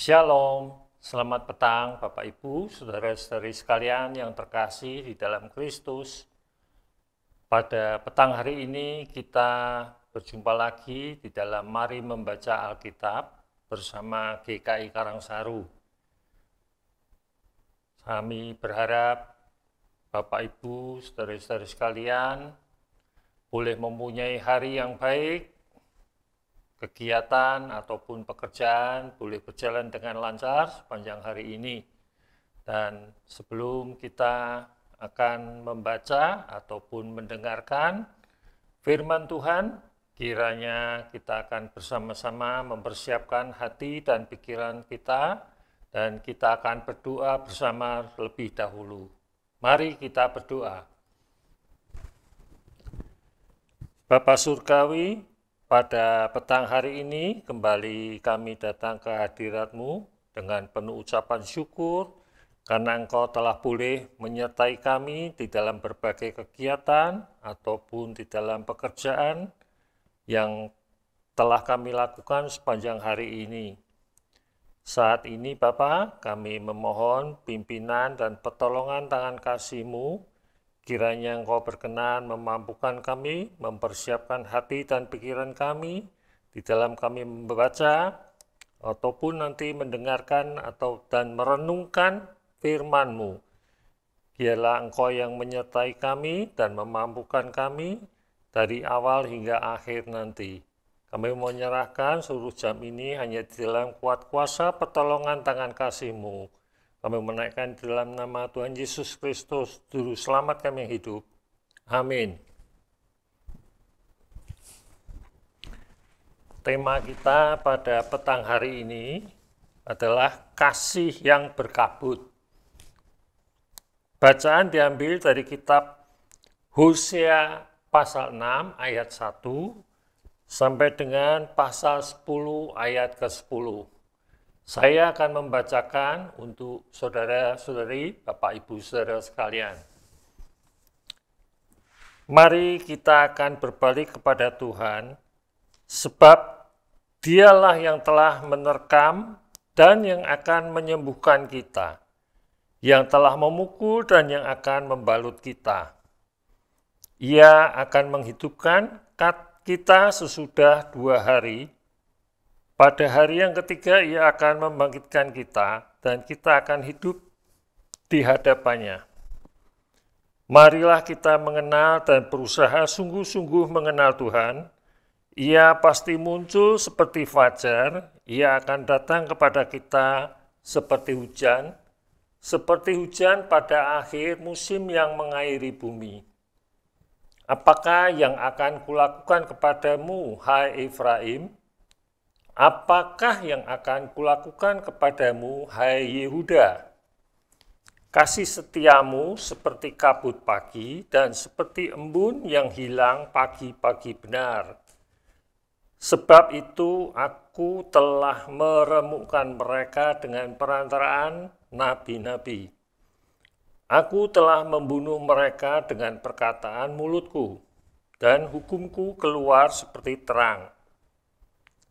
Shalom, selamat petang Bapak Ibu, Saudara-saudari sekalian yang terkasih di dalam Kristus. Pada petang hari ini kita berjumpa lagi di dalam Mari Membaca Alkitab bersama GKI Karangsaru. Kami berharap Bapak Ibu, Saudara-saudari sekalian boleh mempunyai hari yang baik, kegiatan ataupun pekerjaan boleh berjalan dengan lancar sepanjang hari ini. Dan sebelum kita akan membaca ataupun mendengarkan firman Tuhan, kiranya kita akan bersama-sama mempersiapkan hati dan pikiran kita dan kita akan berdoa bersama lebih dahulu. Mari kita berdoa. Bapak Surgawi, pada petang hari ini kembali kami datang ke hadiratmu dengan penuh ucapan syukur karena engkau telah boleh menyertai kami di dalam berbagai kegiatan ataupun di dalam pekerjaan yang telah kami lakukan sepanjang hari ini. Saat ini Bapa, kami memohon pimpinan dan pertolongan tangan kasih-Mu Kiranya Engkau berkenan memampukan kami, mempersiapkan hati dan pikiran kami di dalam kami membaca ataupun nanti mendengarkan atau dan merenungkan firman-Mu. Biarlah Engkau yang menyertai kami dan memampukan kami dari awal hingga akhir nanti. Kami menyerahkan seluruh jam ini hanya di dalam kuat kuasa pertolongan tangan kasih-Mu. Kami menaikkan dalam nama Tuhan Yesus Kristus, Juru Selamat kami yang hidup. Amin. Tema kita pada petang hari ini adalah kasih yang berkabut. Bacaan diambil dari kitab Hosea pasal 6 ayat 1 sampai dengan pasal 10 ayat ke-10. Saya akan membacakan untuk saudara-saudari, Bapak Ibu saudara sekalian. Mari kita akan berbalik kepada Tuhan, sebab Dialah yang telah menerkam dan yang akan menyembuhkan kita, yang telah memukul dan yang akan membalut kita. Ia akan menghidupkan kita sesudah dua hari pada hari yang ketiga ia akan membangkitkan kita dan kita akan hidup di hadapannya. Marilah kita mengenal dan berusaha sungguh-sungguh mengenal Tuhan. Ia pasti muncul seperti fajar, ia akan datang kepada kita seperti hujan, seperti hujan pada akhir musim yang mengairi bumi. Apakah yang akan kulakukan kepadamu, hai Efraim? Apakah yang akan kulakukan kepadamu, hai Yehuda? Kasih setiamu seperti kabut pagi dan seperti embun yang hilang pagi-pagi benar. Sebab itu aku telah meremukkan mereka dengan perantaraan nabi-nabi. Aku telah membunuh mereka dengan perkataan mulutku, dan hukumku keluar seperti terang.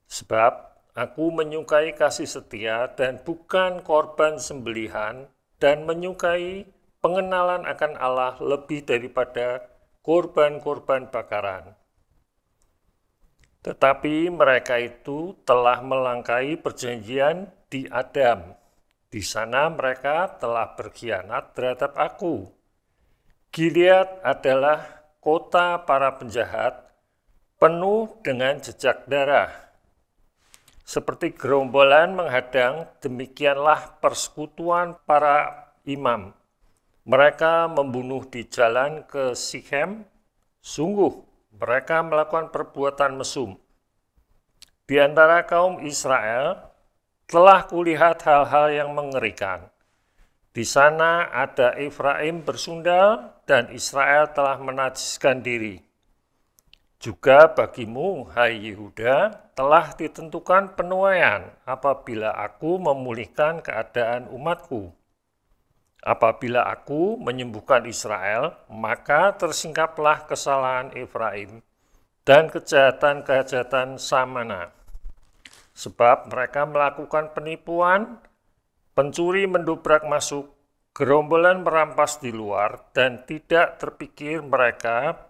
Sebab aku menyukai kasih setia dan bukan korban sembelihan dan menyukai pengenalan akan Allah lebih daripada korban-korban bakaran. Tetapi mereka itu telah melangkai perjanjian di Adam. Di sana mereka telah berkhianat terhadap aku. Gilead adalah kota para penjahat penuh dengan jejak darah seperti gerombolan menghadang, demikianlah persekutuan para imam. Mereka membunuh di jalan ke Sikhem. Sungguh, mereka melakukan perbuatan mesum. Di antara kaum Israel, telah kulihat hal-hal yang mengerikan. Di sana ada Efraim bersundal dan Israel telah menajiskan diri. Juga bagimu, hai Yehuda, telah ditentukan penuaian apabila aku memulihkan keadaan umatku. Apabila aku menyembuhkan Israel, maka tersingkaplah kesalahan Efraim dan kejahatan-kejahatan Samana. Sebab mereka melakukan penipuan, pencuri mendobrak masuk, gerombolan merampas di luar, dan tidak terpikir mereka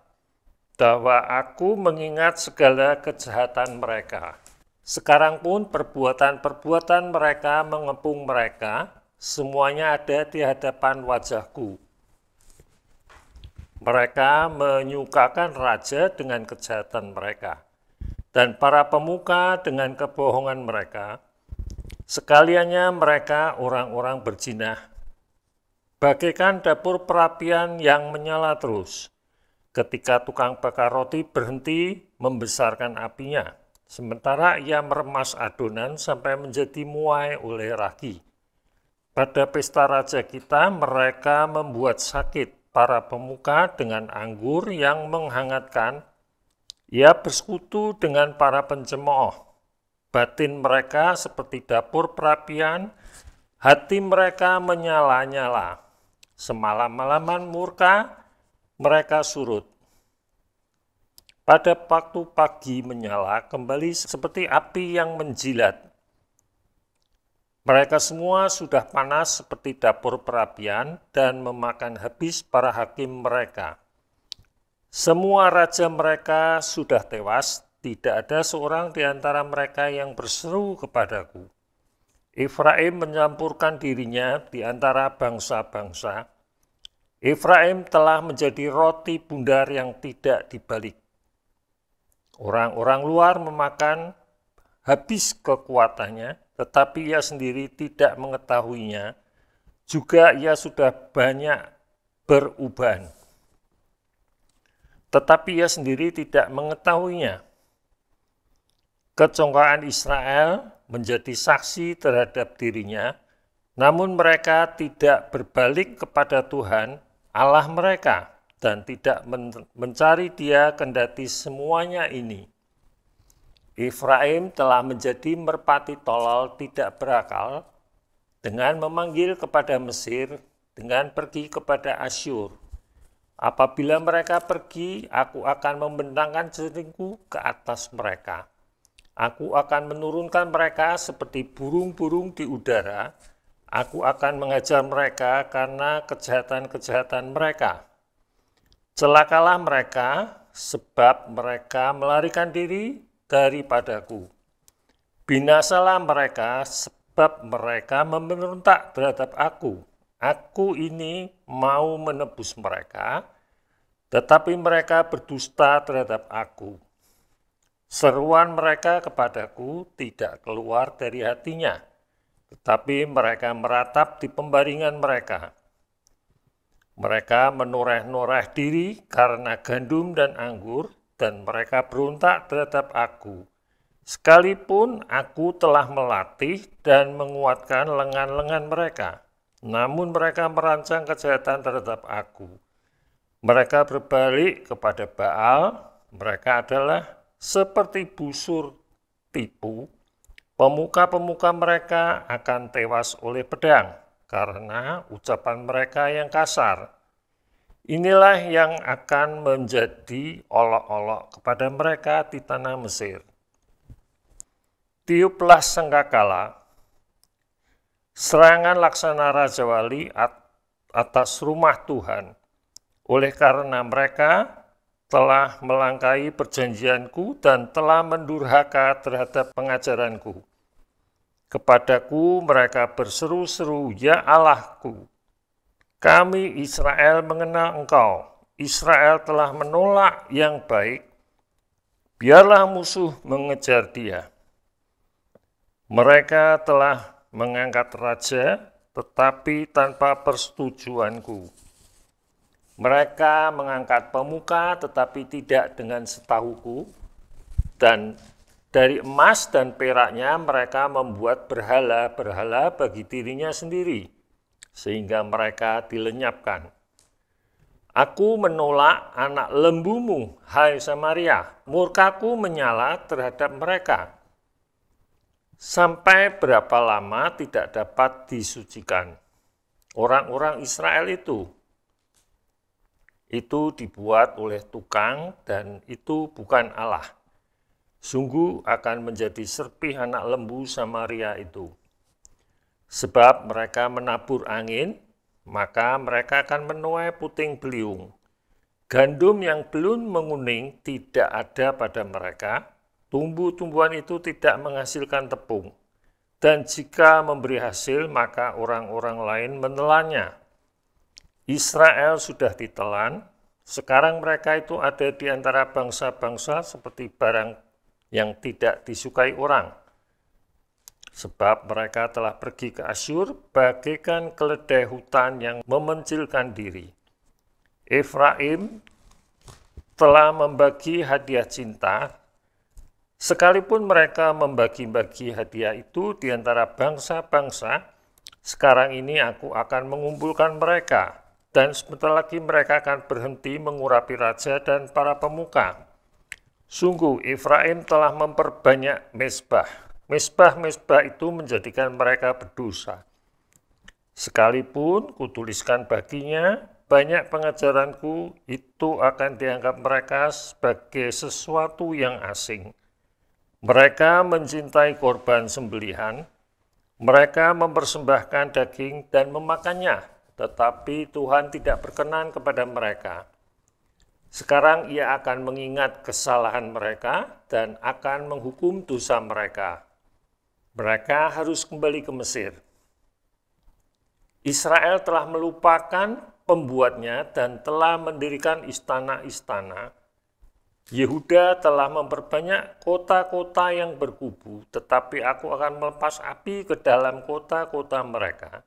bahwa aku mengingat segala kejahatan mereka. Sekarang pun perbuatan-perbuatan mereka mengepung mereka, semuanya ada di hadapan wajahku. Mereka menyukakan raja dengan kejahatan mereka, dan para pemuka dengan kebohongan mereka. Sekaliannya mereka orang-orang berjinah, bagaikan dapur perapian yang menyala terus ketika tukang bakar roti berhenti membesarkan apinya, sementara ia meremas adonan sampai menjadi muai oleh ragi. Pada pesta raja kita, mereka membuat sakit para pemuka dengan anggur yang menghangatkan. Ia bersekutu dengan para pencemooh. Batin mereka seperti dapur perapian, hati mereka menyala-nyala. Semalam-malaman murka, mereka surut. Pada waktu pagi menyala, kembali seperti api yang menjilat. Mereka semua sudah panas seperti dapur perapian dan memakan habis para hakim mereka. Semua raja mereka sudah tewas, tidak ada seorang di antara mereka yang berseru kepadaku. Efraim menyampurkan dirinya di antara bangsa-bangsa, Efraim telah menjadi roti bundar yang tidak dibalik. Orang-orang luar memakan habis kekuatannya, tetapi ia sendiri tidak mengetahuinya. Juga ia sudah banyak beruban. Tetapi ia sendiri tidak mengetahuinya. Kecongkaan Israel menjadi saksi terhadap dirinya, namun mereka tidak berbalik kepada Tuhan Allah mereka dan tidak mencari dia kendati semuanya ini. Efraim telah menjadi merpati tolol tidak berakal dengan memanggil kepada Mesir, dengan pergi kepada Asyur. Apabila mereka pergi, aku akan membentangkan jeringku ke atas mereka. Aku akan menurunkan mereka seperti burung-burung di udara, Aku akan mengajar mereka karena kejahatan-kejahatan mereka. Celakalah mereka, sebab mereka melarikan diri daripadaku. Binasalah mereka, sebab mereka memberontak terhadap aku. Aku ini mau menebus mereka, tetapi mereka berdusta terhadap aku. Seruan mereka kepadaku tidak keluar dari hatinya.' Tetapi mereka meratap di pembaringan mereka. Mereka menoreh-noreh diri karena gandum dan anggur, dan mereka beruntak terhadap aku. Sekalipun aku telah melatih dan menguatkan lengan-lengan mereka, namun mereka merancang kejahatan terhadap aku. Mereka berbalik kepada Baal, mereka adalah seperti busur tipu Pemuka-pemuka mereka akan tewas oleh pedang karena ucapan mereka yang kasar. Inilah yang akan menjadi olok-olok kepada mereka di tanah Mesir. Tiuplah sengkakala serangan laksana Raja Wali atas rumah Tuhan. Oleh karena mereka telah melangkai perjanjianku dan telah mendurhaka terhadap pengajaranku. Kepadaku mereka berseru-seru, Ya Allahku, kami Israel mengenal engkau. Israel telah menolak yang baik, biarlah musuh mengejar dia. Mereka telah mengangkat raja, tetapi tanpa persetujuanku. Mereka mengangkat pemuka tetapi tidak dengan setahuku dan dari emas dan peraknya mereka membuat berhala-berhala bagi dirinya sendiri sehingga mereka dilenyapkan. Aku menolak anak lembumu, hai Samaria. Murkaku menyala terhadap mereka. Sampai berapa lama tidak dapat disucikan? Orang-orang Israel itu itu dibuat oleh tukang dan itu bukan Allah. Sungguh akan menjadi serpih anak lembu Samaria itu. Sebab mereka menabur angin, maka mereka akan menuai puting beliung. Gandum yang belum menguning tidak ada pada mereka, tumbuh-tumbuhan itu tidak menghasilkan tepung. Dan jika memberi hasil, maka orang-orang lain menelannya Israel sudah ditelan, sekarang mereka itu ada di antara bangsa-bangsa seperti barang yang tidak disukai orang. Sebab mereka telah pergi ke Asyur bagaikan keledai hutan yang memencilkan diri. Efraim telah membagi hadiah cinta, sekalipun mereka membagi-bagi hadiah itu di antara bangsa-bangsa, sekarang ini aku akan mengumpulkan mereka dan sebentar lagi mereka akan berhenti mengurapi raja dan para pemuka. Sungguh, Efraim telah memperbanyak mesbah. Mesbah-mesbah itu menjadikan mereka berdosa. Sekalipun kutuliskan baginya, banyak pengajaranku itu akan dianggap mereka sebagai sesuatu yang asing. Mereka mencintai korban sembelihan, mereka mempersembahkan daging dan memakannya tetapi Tuhan tidak berkenan kepada mereka. Sekarang ia akan mengingat kesalahan mereka dan akan menghukum dosa mereka. Mereka harus kembali ke Mesir. Israel telah melupakan pembuatnya dan telah mendirikan istana-istana. Yehuda telah memperbanyak kota-kota yang berkubu, tetapi aku akan melepas api ke dalam kota-kota mereka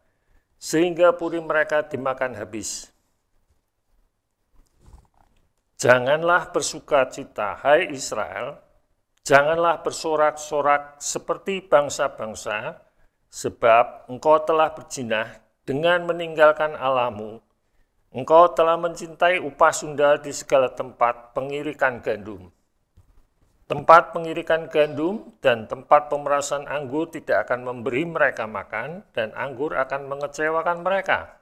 sehingga puri mereka dimakan habis. Janganlah bersuka cita, hai Israel, janganlah bersorak-sorak seperti bangsa-bangsa, sebab engkau telah berjinah dengan meninggalkan alamu. Engkau telah mencintai upah sundal di segala tempat pengirikan gandum. Tempat pengirikan gandum dan tempat pemerasan anggur tidak akan memberi mereka makan, dan anggur akan mengecewakan mereka.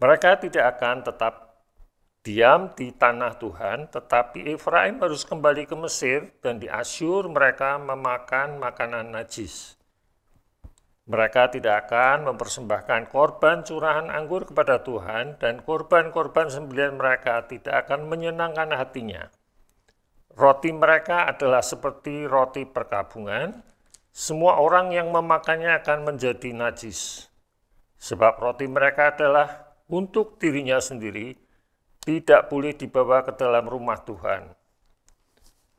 Mereka tidak akan tetap diam di tanah Tuhan, tetapi Efraim harus kembali ke Mesir, dan di Asyur mereka memakan makanan najis. Mereka tidak akan mempersembahkan korban curahan anggur kepada Tuhan, dan korban-korban sembilan mereka tidak akan menyenangkan hatinya. Roti mereka adalah seperti roti perkabungan. Semua orang yang memakannya akan menjadi najis. Sebab roti mereka adalah untuk dirinya sendiri, tidak boleh dibawa ke dalam rumah Tuhan.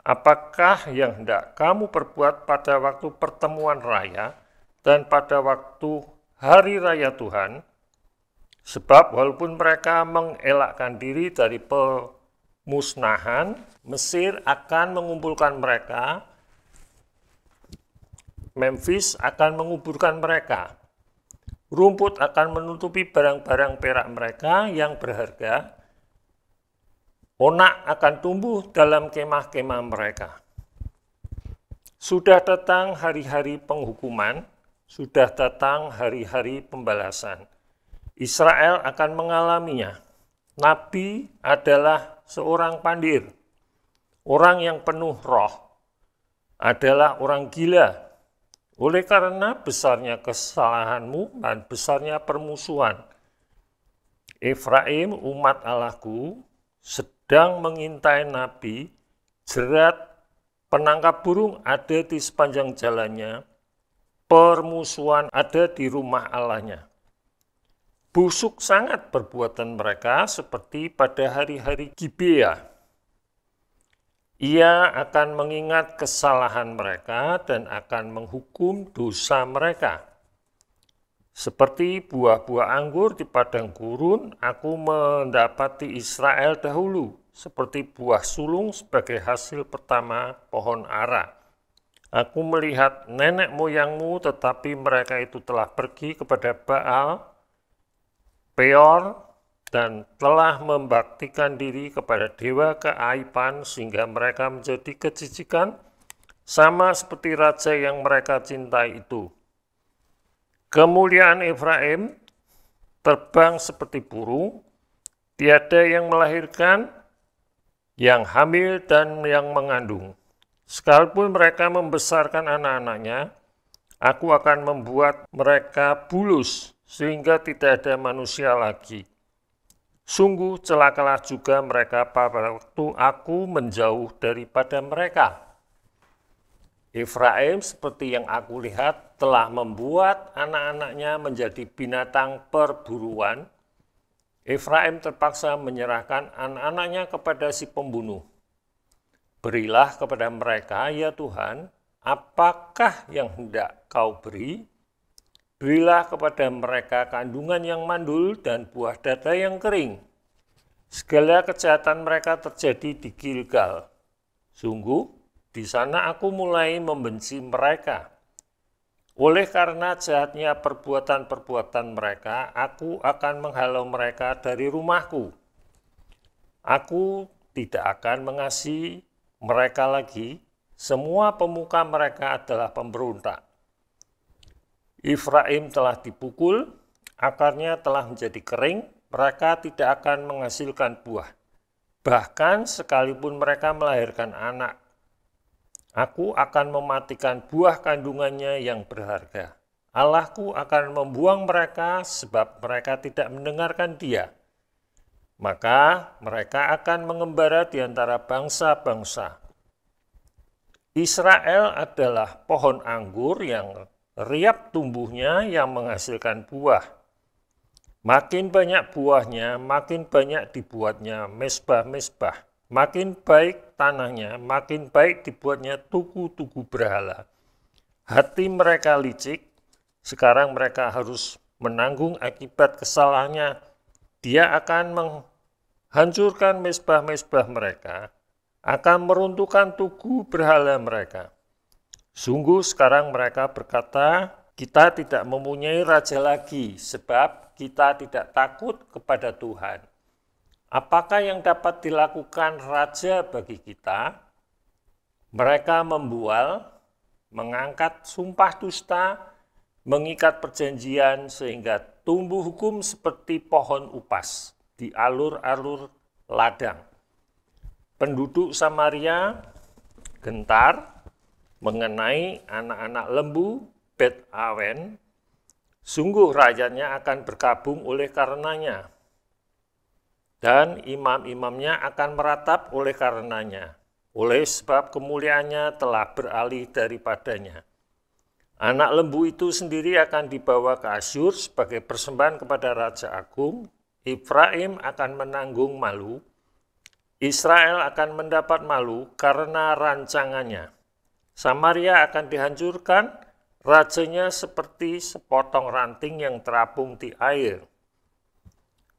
Apakah yang hendak kamu perbuat pada waktu pertemuan raya dan pada waktu hari raya Tuhan? Sebab walaupun mereka mengelakkan diri dari pe musnahan, Mesir akan mengumpulkan mereka, Memphis akan menguburkan mereka. Rumput akan menutupi barang-barang perak mereka yang berharga. Onak akan tumbuh dalam kemah-kemah mereka. Sudah datang hari-hari penghukuman, sudah datang hari-hari pembalasan. Israel akan mengalaminya. Nabi adalah seorang pandir. Orang yang penuh roh adalah orang gila. Oleh karena besarnya kesalahanmu dan besarnya permusuhan. Efraim umat Allahku sedang mengintai nabi, jerat penangkap burung ada di sepanjang jalannya, permusuhan ada di rumah Allahnya. Busuk sangat perbuatan mereka seperti pada hari-hari Gibea. Ia akan mengingat kesalahan mereka dan akan menghukum dosa mereka. Seperti buah-buah anggur di padang gurun, aku mendapati Israel dahulu, seperti buah sulung sebagai hasil pertama pohon ara. Aku melihat nenek moyangmu, tetapi mereka itu telah pergi kepada Baal Peor dan telah membaktikan diri kepada dewa keaipan sehingga mereka menjadi kejijikan sama seperti raja yang mereka cintai itu. Kemuliaan Efraim terbang seperti burung, tiada yang melahirkan, yang hamil dan yang mengandung. Sekalipun mereka membesarkan anak-anaknya, aku akan membuat mereka bulus sehingga tidak ada manusia lagi. Sungguh celakalah juga mereka pada waktu aku menjauh daripada mereka. Efraim seperti yang aku lihat telah membuat anak-anaknya menjadi binatang perburuan. Efraim terpaksa menyerahkan anak-anaknya kepada si pembunuh. Berilah kepada mereka, ya Tuhan, apakah yang hendak kau beri, Berilah kepada mereka kandungan yang mandul dan buah dada yang kering. Segala kejahatan mereka terjadi di Gilgal. Sungguh, di sana aku mulai membenci mereka. Oleh karena jahatnya perbuatan-perbuatan mereka, aku akan menghalau mereka dari rumahku. Aku tidak akan mengasihi mereka lagi. Semua pemuka mereka adalah pemberontak Ifraim telah dipukul, akarnya telah menjadi kering, mereka tidak akan menghasilkan buah. Bahkan sekalipun mereka melahirkan anak, aku akan mematikan buah kandungannya yang berharga. Allahku akan membuang mereka sebab mereka tidak mendengarkan dia. Maka mereka akan mengembara di antara bangsa-bangsa. Israel adalah pohon anggur yang riap tumbuhnya yang menghasilkan buah. Makin banyak buahnya, makin banyak dibuatnya mesbah-mesbah. Makin baik tanahnya, makin baik dibuatnya tugu-tugu berhala. Hati mereka licik, sekarang mereka harus menanggung akibat kesalahannya. Dia akan menghancurkan mesbah-mesbah mereka, akan meruntuhkan tugu berhala mereka. Sungguh sekarang mereka berkata, kita tidak mempunyai raja lagi sebab kita tidak takut kepada Tuhan. Apakah yang dapat dilakukan raja bagi kita? Mereka membual, mengangkat sumpah dusta, mengikat perjanjian sehingga tumbuh hukum seperti pohon upas di alur-alur ladang. Penduduk Samaria gentar mengenai anak-anak lembu Bet Awen, sungguh rajanya akan berkabung oleh karenanya, dan imam-imamnya akan meratap oleh karenanya, oleh sebab kemuliaannya telah beralih daripadanya. Anak lembu itu sendiri akan dibawa ke Asyur sebagai persembahan kepada Raja Agung, Ibrahim akan menanggung malu, Israel akan mendapat malu karena rancangannya. Samaria akan dihancurkan, rajanya seperti sepotong ranting yang terapung di air.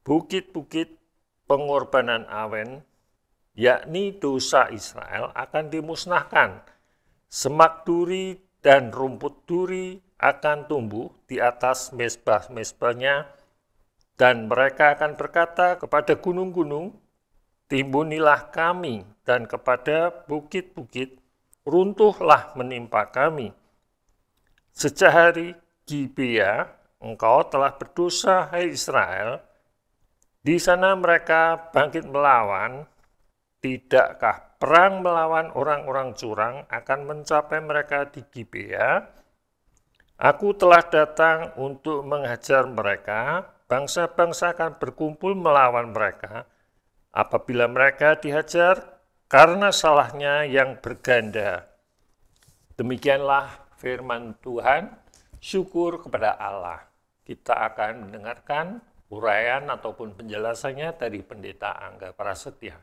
Bukit-bukit pengorbanan awen, yakni dosa Israel, akan dimusnahkan. Semak duri dan rumput duri akan tumbuh di atas mesbah-mesbahnya, dan mereka akan berkata kepada gunung-gunung, Timbunilah kami, dan kepada bukit-bukit, runtuhlah menimpa kami. Sejak hari Gibea, engkau telah berdosa, hai Israel. Di sana mereka bangkit melawan. Tidakkah perang melawan orang-orang curang akan mencapai mereka di Gibea? Aku telah datang untuk menghajar mereka. Bangsa-bangsa akan berkumpul melawan mereka. Apabila mereka dihajar, karena salahnya yang berganda. Demikianlah firman Tuhan, syukur kepada Allah. Kita akan mendengarkan uraian ataupun penjelasannya dari Pendeta Angga Prasetya.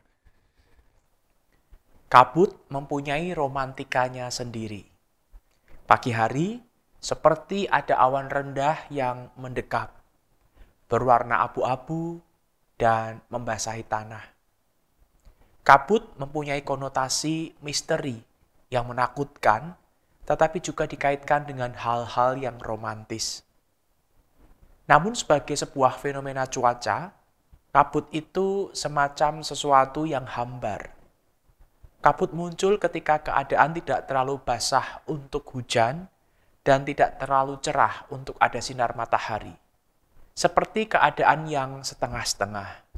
Kabut mempunyai romantikanya sendiri. Pagi hari, seperti ada awan rendah yang mendekap, berwarna abu-abu dan membasahi tanah. Kabut mempunyai konotasi misteri yang menakutkan, tetapi juga dikaitkan dengan hal-hal yang romantis. Namun sebagai sebuah fenomena cuaca, kabut itu semacam sesuatu yang hambar. Kabut muncul ketika keadaan tidak terlalu basah untuk hujan dan tidak terlalu cerah untuk ada sinar matahari. Seperti keadaan yang setengah-setengah.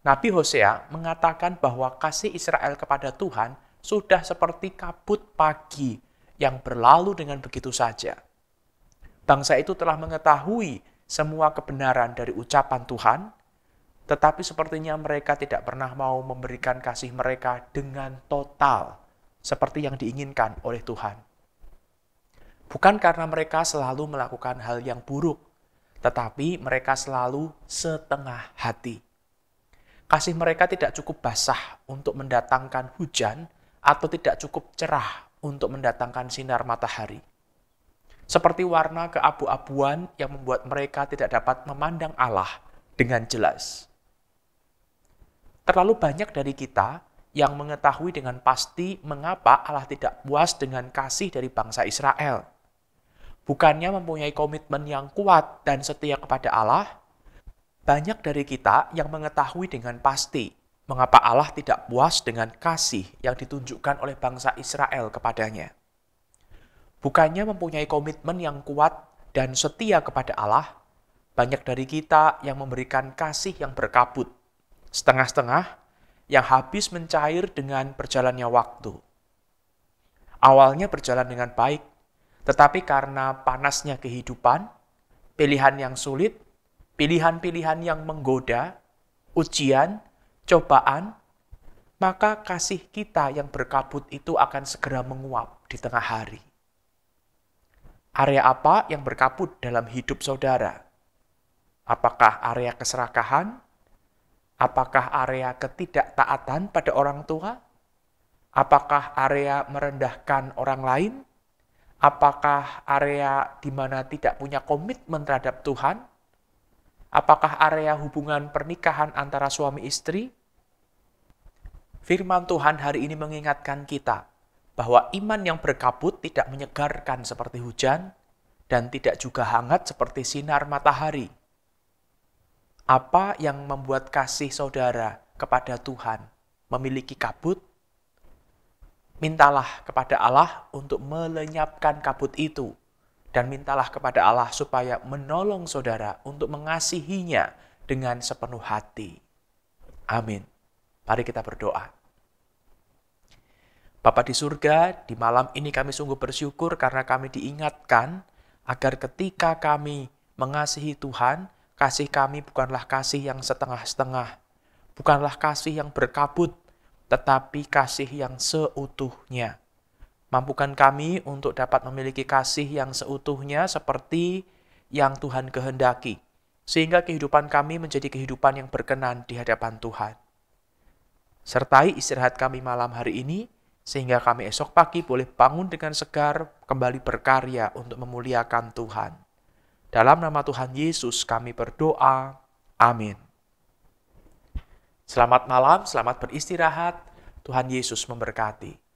Nabi Hosea mengatakan bahwa kasih Israel kepada Tuhan sudah seperti kabut pagi yang berlalu dengan begitu saja. Bangsa itu telah mengetahui semua kebenaran dari ucapan Tuhan, tetapi sepertinya mereka tidak pernah mau memberikan kasih mereka dengan total seperti yang diinginkan oleh Tuhan. Bukan karena mereka selalu melakukan hal yang buruk, tetapi mereka selalu setengah hati. Kasih mereka tidak cukup basah untuk mendatangkan hujan atau tidak cukup cerah untuk mendatangkan sinar matahari. Seperti warna keabu-abuan yang membuat mereka tidak dapat memandang Allah dengan jelas. Terlalu banyak dari kita yang mengetahui dengan pasti mengapa Allah tidak puas dengan kasih dari bangsa Israel. Bukannya mempunyai komitmen yang kuat dan setia kepada Allah, banyak dari kita yang mengetahui dengan pasti mengapa Allah tidak puas dengan kasih yang ditunjukkan oleh bangsa Israel kepadanya. Bukannya mempunyai komitmen yang kuat dan setia kepada Allah, banyak dari kita yang memberikan kasih yang berkabut, setengah-setengah, yang habis mencair dengan berjalannya waktu. Awalnya berjalan dengan baik, tetapi karena panasnya kehidupan, pilihan yang sulit, pilihan-pilihan yang menggoda, ujian, cobaan, maka kasih kita yang berkabut itu akan segera menguap di tengah hari. Area apa yang berkabut dalam hidup saudara? Apakah area keserakahan? Apakah area ketidaktaatan pada orang tua? Apakah area merendahkan orang lain? Apakah area di mana tidak punya komitmen terhadap Tuhan? Apakah area hubungan pernikahan antara suami istri? Firman Tuhan hari ini mengingatkan kita bahwa iman yang berkabut tidak menyegarkan seperti hujan dan tidak juga hangat seperti sinar matahari. Apa yang membuat kasih saudara kepada Tuhan memiliki kabut? Mintalah kepada Allah untuk melenyapkan kabut itu dan mintalah kepada Allah supaya menolong saudara untuk mengasihinya dengan sepenuh hati. Amin. Mari kita berdoa. Bapa di surga, di malam ini kami sungguh bersyukur karena kami diingatkan agar ketika kami mengasihi Tuhan, kasih kami bukanlah kasih yang setengah-setengah, bukanlah kasih yang berkabut, tetapi kasih yang seutuhnya. Mampukan kami untuk dapat memiliki kasih yang seutuhnya seperti yang Tuhan kehendaki, sehingga kehidupan kami menjadi kehidupan yang berkenan di hadapan Tuhan. Sertai istirahat kami malam hari ini, sehingga kami esok pagi boleh bangun dengan segar, kembali berkarya untuk memuliakan Tuhan. Dalam nama Tuhan Yesus kami berdoa. Amin. Selamat malam, selamat beristirahat. Tuhan Yesus memberkati.